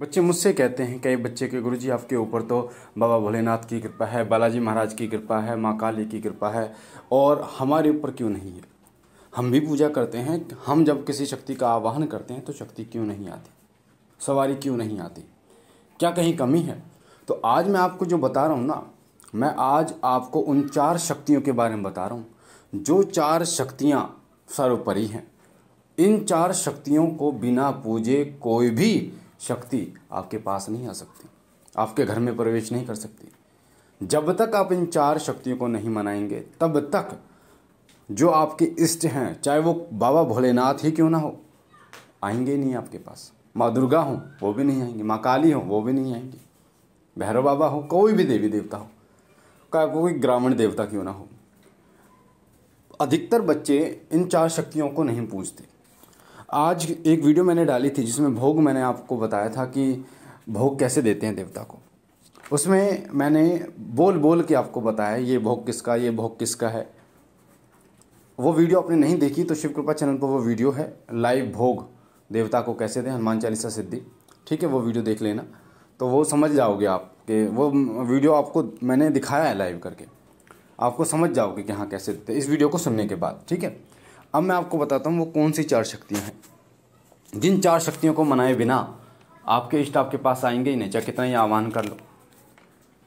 बच्चे मुझसे कहते हैं कई बच्चे के गुरुजी आपके ऊपर तो बाबा भोलेनाथ की कृपा है बालाजी महाराज की कृपा है माँ काली की कृपा है और हमारे ऊपर क्यों नहीं है हम भी पूजा करते हैं हम जब किसी शक्ति का आवाहन करते हैं तो शक्ति क्यों नहीं आती सवारी क्यों नहीं आती क्या कहीं कमी है तो आज मैं आपको जो बता रहा हूँ ना मैं आज आपको उन चार शक्तियों के बारे में बता रहा हूँ जो चार शक्तियाँ सर्वोपरि हैं इन चार शक्तियों को बिना पूजे कोई भी शक्ति आपके पास नहीं आ सकती आपके घर में प्रवेश नहीं कर सकती जब तक आप इन चार शक्तियों को नहीं मनाएंगे तब तक जो आपके इष्ट हैं चाहे वो बाबा भोलेनाथ ही क्यों ना हो आएंगे नहीं आपके पास माँ दुर्गा हो वो भी नहीं आएंगे माँ काली हो वो भी नहीं आएंगे भैरव बाबा हो कोई भी देवी देवता हो का कोई ग्रामीण देवता क्यों ना हो अधिकतर बच्चे इन चार शक्तियों को नहीं पूजते आज एक वीडियो मैंने डाली थी जिसमें भोग मैंने आपको बताया था कि भोग कैसे देते हैं देवता को उसमें मैंने बोल बोल के आपको बताया ये भोग किसका ये भोग किसका है वो वीडियो आपने नहीं देखी तो शिव कृपा चैनल पर वो वीडियो है लाइव भोग देवता को कैसे दें हनुमान चालीसा सिद्धि ठीक है वो वीडियो देख लेना तो वो समझ जाओगे आप कि वो वीडियो आपको मैंने दिखाया है लाइव करके आपको समझ जाओगे कि हाँ कैसे देते इस वीडियो को सुनने के बाद ठीक है अब मैं आपको बताता हूँ वो कौन सी चार शक्तियाँ हैं जिन चार शक्तियों को मनाए बिना आपके इष्ट आपके पास आएंगे ही नहीं चाहे कितना ही आह्वान कर लो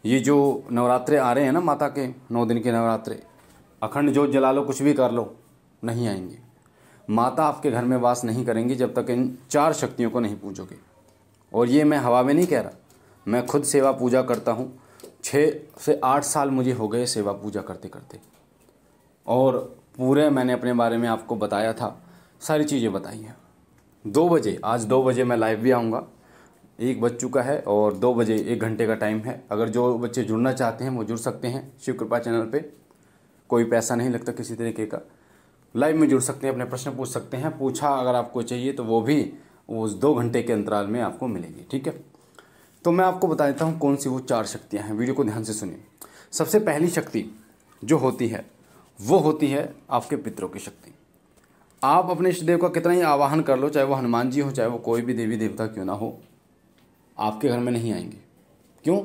ये जो नवरात्रे आ रहे हैं ना माता के नौ दिन के नवरात्रे अखंड जोत जला लो कुछ भी कर लो नहीं आएंगे माता आपके घर में वास नहीं करेंगी जब तक इन चार शक्तियों को नहीं पूजोगे और ये मैं हवा में नहीं कह रहा मैं खुद सेवा पूजा करता हूँ छः से आठ साल मुझे हो गए सेवा पूजा करते करते और पूरे मैंने अपने बारे में आपको बताया था सारी चीज़ें बताई हैं दो बजे आज दो बजे मैं लाइव भी आऊँगा एक बज चुका है और दो बजे एक घंटे का टाइम है अगर जो बच्चे जुड़ना चाहते हैं वो जुड़ सकते हैं शिव कृपा चैनल पर कोई पैसा नहीं लगता किसी तरीके का लाइव में जुड़ सकते हैं अपने प्रश्न पूछ सकते हैं पूछा अगर आपको चाहिए तो वो भी उस दो घंटे के अंतराल में आपको मिलेगी ठीक है तो मैं आपको बता देता हूँ कौन सी वो चार शक्तियाँ हैं वीडियो को ध्यान से सुनिए सबसे पहली शक्ति जो होती है वो होती है आपके पितरों की शक्ति आप अपने इष्ट देव का कितना ही आवाहन कर लो चाहे वो हनुमान जी हो चाहे वो कोई भी देवी देवता क्यों ना हो आपके घर में नहीं आएंगे क्यों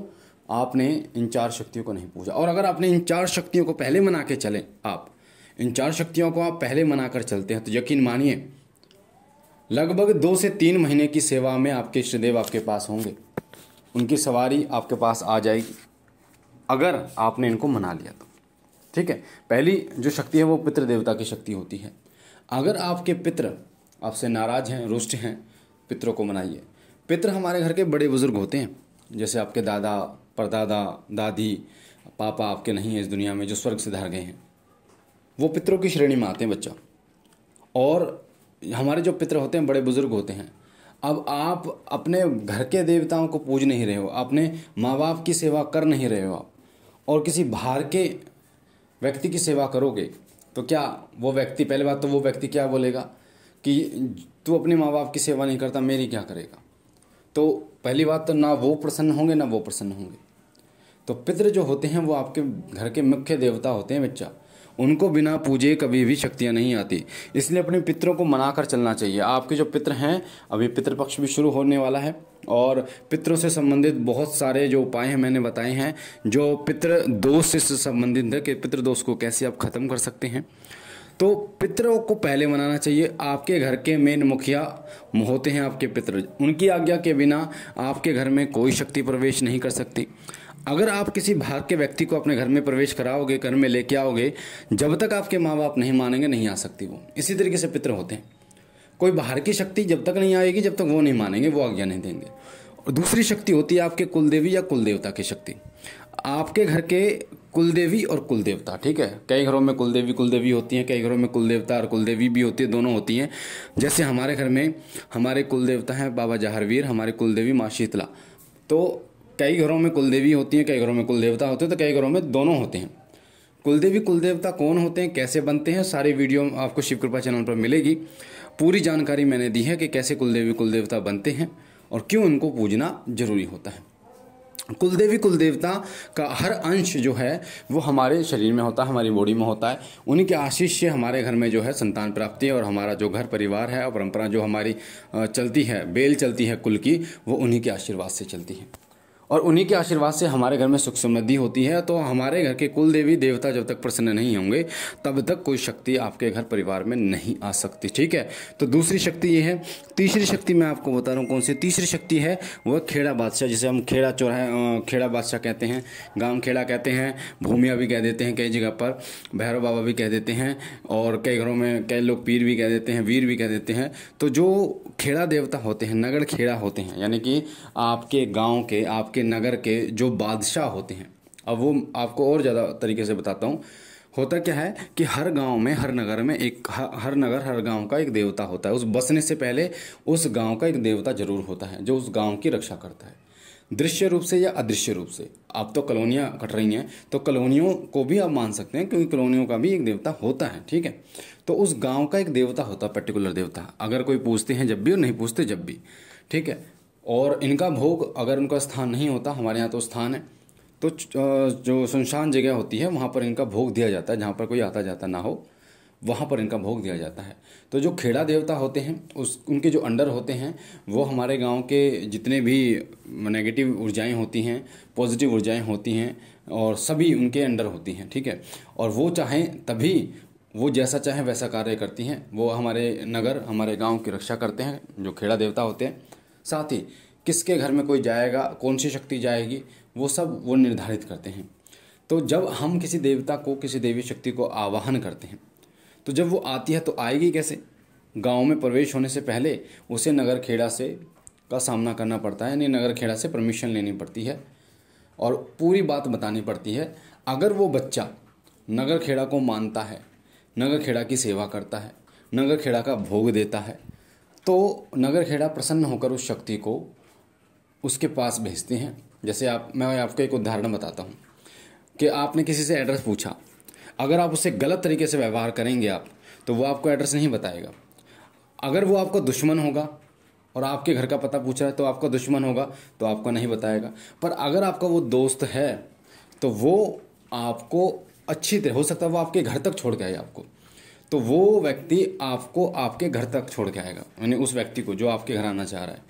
आपने इन चार शक्तियों को नहीं पूजा और अगर आपने इन चार शक्तियों को पहले मना के चले आप इन चार शक्तियों को आप पहले मना कर चलते हैं तो यकीन मानिए लगभग दो से तीन महीने की सेवा में आपके इष्टदेव आपके पास होंगे उनकी सवारी आपके पास आ जाएगी अगर आपने इनको मना लिया तो ठीक है पहली जो शक्ति है वो पितृ देवता की शक्ति होती है अगर आपके पितृ आपसे नाराज़ हैं रुष्ट हैं पितरों को मनाइए पितृ हमारे घर के बड़े बुज़ुर्ग होते हैं जैसे आपके दादा परदादा दादी पापा आपके नहीं हैं इस दुनिया में जो स्वर्ग से धार गए हैं वो पितरों की श्रेणी में आते हैं बच्चा और हमारे जो पितृ होते हैं बड़े बुज़ुर्ग होते हैं अब आप अपने घर के देवताओं को पूज नहीं रहे हो अपने माँ बाप की सेवा कर नहीं रहे हो आप और किसी बाहर के व्यक्ति की सेवा करोगे तो क्या वो व्यक्ति पहले बात तो वो व्यक्ति क्या बोलेगा कि तू अपने माँ बाप की सेवा नहीं करता मेरी क्या करेगा तो पहली बात तो ना वो प्रसन्न होंगे ना वो प्रसन्न होंगे तो पितृ जो होते हैं वो आपके घर के मुख्य देवता होते हैं बच्चा उनको बिना पूजे कभी भी शक्तियाँ नहीं आती इसलिए अपने पितरों को मना कर चलना चाहिए आपके जो पितर हैं अभी पितृपक्ष भी शुरू होने वाला है और पितरों से संबंधित बहुत सारे जो उपाय हैं मैंने बताए हैं जो पितृ दोष से संबंधित है कि पितृ दोष को कैसे आप ख़त्म कर सकते हैं तो पितरों को पहले मनाना चाहिए आपके घर के मेन मुखिया होते हैं आपके पितर उनकी आज्ञा के बिना आपके घर में कोई शक्ति प्रवेश नहीं कर सकती अगर आप किसी बाहर के व्यक्ति को अपने घर में प्रवेश कराओगे घर में लेके आओगे जब तक आपके माँ बाप नहीं मानेंगे नहीं आ सकती वो इसी तरीके से पितर होते हैं कोई बाहर की शक्ति जब तक नहीं आएगी जब तक वो नहीं मानेंगे वो आज्ञा नहीं देंगे और दूसरी शक्ति होती है आपके कुलदेवी या कुलदेवता की शक्ति आपके घर के कुलदेवी और कुलदेवता ठीक है कई घरों में कुलदेवी कुलदेवी होती हैं कई घरों में कुलदेवता और कुलदेवी भी होती है दोनों होती हैं जैसे हमारे घर में हमारे कुलदेवता हैं बाबा जहरवीर हमारे कुलदेवी माँ शीतला तो कई घरों में कुलदेवी होती हैं कई घरों में कुलदेवता होते हैं तो कई घरों में दोनों होते हैं कुलदेवी कुलदेवता कौन होते हैं कैसे बनते हैं सारी वीडियो आपको शिव कृपा चैनल पर मिलेगी पूरी जानकारी मैंने दी है कि कैसे कुलदेवी कुलदेवता बनते हैं और क्यों उनको पूजना जरूरी होता है कुलदेवी कुलदेवता का हर अंश जो है वो हमारे शरीर में होता है हमारी बॉडी में होता है उन्हीं के आशीष से हमारे घर में जो है संतान प्राप्ति है और हमारा जो घर परिवार है और परंपरा जो हमारी चलती है बेल चलती है कुल की वो उन्हीं के आशीर्वाद से चलती है और उन्हीं के आशीर्वाद से हमारे घर में सुख समृद्धि होती है तो हमारे घर के कुल देवी देवता जब तक प्रसन्न नहीं होंगे तब तक कोई शक्ति आपके घर परिवार में नहीं आ सकती ठीक है तो दूसरी शक्ति ये है तीसरी शक्ति मैं आपको बता रहा हूँ कौन सी तीसरी शक्ति है वह खेड़ा बादशाह जिसे हम खेड़ा चौराहे खेड़ा बादशाह कहते हैं गांव खेड़ा कहते हैं भूमिया भी कह देते हैं कई जगह पर भैरव बाबा भी कह देते हैं और कई घरों में कई लोग पीर भी कह देते हैं वीर भी कह देते हैं तो जो खेड़ा देवता होते हैं नगर खेड़ा होते हैं यानी कि आपके गाँव के आपके आपके नगर के जो बादशाह होते हैं अब वो आपको और ज़्यादा तरीके से बताता हूँ होता क्या है कि हर गांव में हर नगर में एक हर नगर हर गांव का एक देवता होता है उस बसने से पहले उस गांव का एक देवता जरूर होता है जो उस गांव की रक्षा करता है दृश्य रूप से या अदृश्य रूप से आप तो कॉलोनियाँ कट रही हैं तो कॉलोनियों को भी आप मान सकते हैं क्योंकि कॉलोनियों का भी एक देवता होता है ठीक है तो उस गांव का एक देवता होता है पर्टिकुलर देवता अगर कोई पूछते हैं जब भी और नहीं पूछते जब भी ठीक है और इनका भोग अगर उनका स्थान नहीं होता हमारे यहाँ तो स्थान है तो जो सुनशान जगह होती है वहाँ पर इनका भोग दिया जाता है जहाँ पर कोई आता जाता ना हो वहाँ पर इनका भोग दिया जाता है तो जो खेड़ा देवता होते हैं उस उनके जो अंडर होते हैं वो हमारे गांव के जितने भी नेगेटिव ऊर्जाएं होती हैं पॉजिटिव ऊर्जाएं होती हैं और सभी उनके अंडर होती हैं ठीक है और वो चाहें तभी वो जैसा चाहें वैसा कार्य करती हैं वो हमारे नगर हमारे गांव की रक्षा करते हैं जो खेड़ा देवता होते हैं साथ ही किसके घर में कोई जाएगा कौन सी शक्ति जाएगी वो सब वो निर्धारित करते हैं तो जब हम किसी देवता को किसी देवी शक्ति को आवाहन करते हैं तो जब वो आती है तो आएगी कैसे गांव में प्रवेश होने से पहले उसे नगर खेड़ा से का सामना करना पड़ता है यानी नगर खेड़ा से परमिशन लेनी पड़ती है और पूरी बात बतानी पड़ती है अगर वो बच्चा नगर खेड़ा को मानता है नगर खेड़ा की सेवा करता है नगर खेड़ा का भोग देता है तो नगरखेड़ा प्रसन्न होकर उस शक्ति को उसके पास भेजते हैं जैसे आप मैं आपको एक उदाहरण बताता हूँ कि आपने किसी से एड्रेस पूछा अगर आप उससे गलत तरीके से व्यवहार करेंगे आप तो वो आपको एड्रेस नहीं बताएगा अगर वो आपका दुश्मन होगा और आपके घर का पता पूछ रहा है तो आपका दुश्मन होगा तो आपको नहीं बताएगा पर अगर आपका वो दोस्त है तो वो आपको अच्छी तरह हो सकता है वो आपके घर तक छोड़ के आए आपको तो वो व्यक्ति आपको आपके घर तक छोड़ के आएगा यानी उस व्यक्ति को जो आपके घर आना चाह रहा है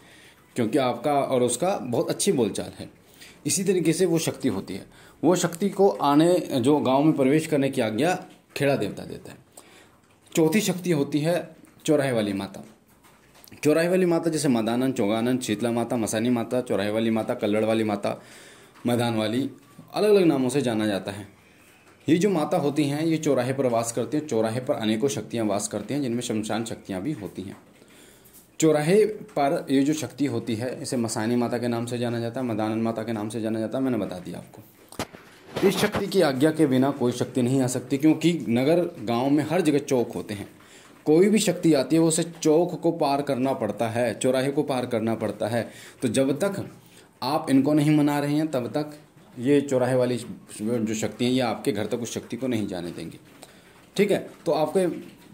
क्योंकि आपका और उसका बहुत अच्छी बोलचाल है इसी तरीके से वो शक्ति होती है वो शक्ति को आने जो गांव में प्रवेश करने की आज्ञा खेड़ा देवता देता है चौथी शक्ति होती है चौराहे वाली माता चौराहे वाली माता जैसे मदानंद चौगानंद शीतला माता मसानी माता चौराहे वाली माता कल्लड़ वाली माता मैदान वाली अलग अलग नामों से जाना जाता है ये जो माता होती हैं ये चौराहे पर वास करती हैं चौराहे पर अनेकों शक्तियाँ वास करती हैं जिनमें शमशान शक्तियाँ भी होती हैं चौराहे पर ये जो शक्ति होती है इसे मसानी माता के नाम से जाना जाता है मदानन माता के नाम से जाना जाता है मैंने बता दिया आपको इस शक्ति की आज्ञा के बिना कोई शक्ति नहीं आ सकती क्योंकि नगर गांव में हर जगह चौक होते हैं कोई भी शक्ति आती है वो उसे चौक को पार करना पड़ता है चौराहे को पार करना पड़ता है तो जब तक आप इनको नहीं मना रहे हैं तब तक ये चौराहे वाली जो शक्ति है ये आपके घर तक उस शक्ति को नहीं जाने देंगी ठीक है तो आपको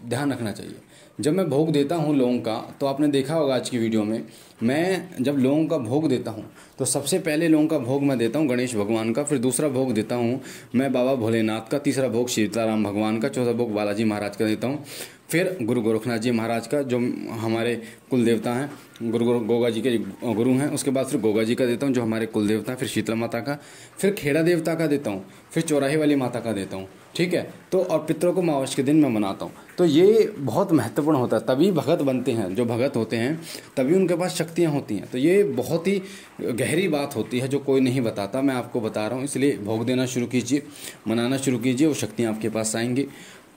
ध्यान रखना चाहिए जब मैं भोग देता हूँ लोगों का तो आपने देखा होगा आज की वीडियो में मैं जब लोगों का भोग देता हूँ तो सबसे पहले लोगों का भोग मैं देता हूँ गणेश भगवान का फिर दूसरा भोग देता हूँ मैं बाबा भोलेनाथ का तीसरा भोग सीताराम भगवान का चौथा भोग बालाजी महाराज का देता हूँ फिर गुरु गोरखनाथ जी महाराज का जो हमारे कुल देवता हैं गुरु गोगा जी के गुरु हैं उसके बाद फिर गोगा जी का देता हूँ जो हमारे कुल देवता हैं फिर शीतला माता का फिर खेड़ा देवता का देता हूँ फिर चौराहे वाली माता का देता हूँ ठीक है तो और पितरों को मावस के दिन मैं मनाता हूँ तो ये बहुत महत्वपूर्ण होता है तभी भगत बनते हैं जो भगत होते हैं तभी उनके पास शक्ति शक्तियाँ होती हैं तो ये बहुत ही गहरी बात होती है जो कोई नहीं बताता मैं आपको बता रहा हूँ इसलिए भोग देना शुरू कीजिए मनाना शुरू कीजिए वो शक्तियाँ आपके पास आएंगी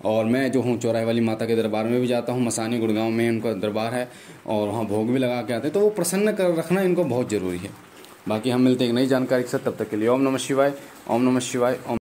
और मैं जो हूँ चौराहे वाली माता के दरबार में भी जाता हूँ मसानी गुड़गांव में उनका दरबार है और वहाँ भोग भी लगा के आते हैं तो वो प्रसन्न कर रखना इनको बहुत ज़रूरी है बाकी हम मिलते हैं एक नई जानकारी के साथ तब तक के लिए ओम नमः शिवाय ओम नमः शिवाय ओम